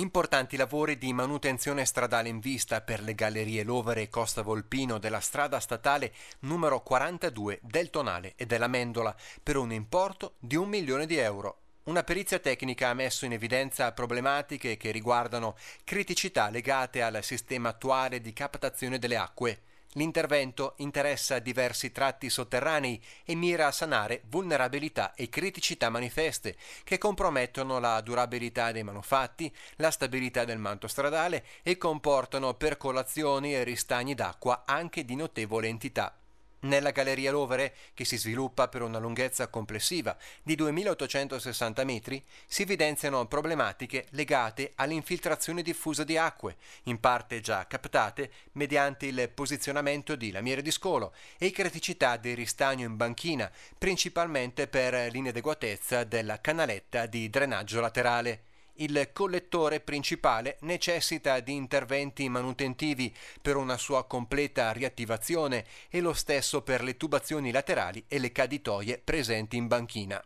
Importanti lavori di manutenzione stradale in vista per le gallerie Lovere e Costa Volpino della strada statale numero 42 del Tonale e della Mendola per un importo di un milione di euro. Una perizia tecnica ha messo in evidenza problematiche che riguardano criticità legate al sistema attuale di captazione delle acque L'intervento interessa diversi tratti sotterranei e mira a sanare vulnerabilità e criticità manifeste che compromettono la durabilità dei manufatti, la stabilità del manto stradale e comportano percolazioni e ristagni d'acqua anche di notevole entità nella galleria Rovere, che si sviluppa per una lunghezza complessiva di 2860 metri, si evidenziano problematiche legate all'infiltrazione diffusa di acque, in parte già captate mediante il posizionamento di lamiere di scolo e criticità del ristagno in banchina, principalmente per l'inadeguatezza della canaletta di drenaggio laterale il collettore principale necessita di interventi manutentivi per una sua completa riattivazione e lo stesso per le tubazioni laterali e le caditoie presenti in banchina.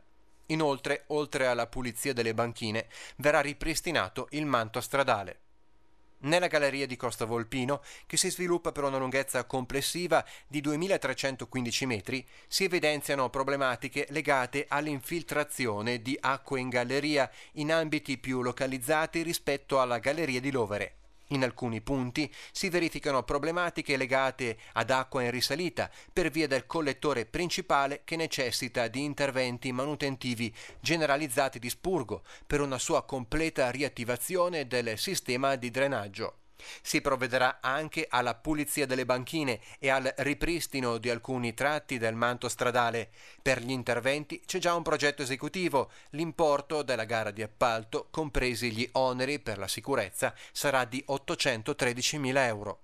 Inoltre, oltre alla pulizia delle banchine, verrà ripristinato il manto stradale nella galleria di Costa Volpino, che si sviluppa per una lunghezza complessiva di 2315 metri, si evidenziano problematiche legate all'infiltrazione di acque in galleria in ambiti più localizzati rispetto alla galleria di Lovere. In alcuni punti si verificano problematiche legate ad acqua in risalita per via del collettore principale che necessita di interventi manutentivi generalizzati di spurgo per una sua completa riattivazione del sistema di drenaggio. Si provvederà anche alla pulizia delle banchine e al ripristino di alcuni tratti del manto stradale. Per gli interventi c'è già un progetto esecutivo. L'importo della gara di appalto, compresi gli oneri per la sicurezza, sarà di 813.000 euro.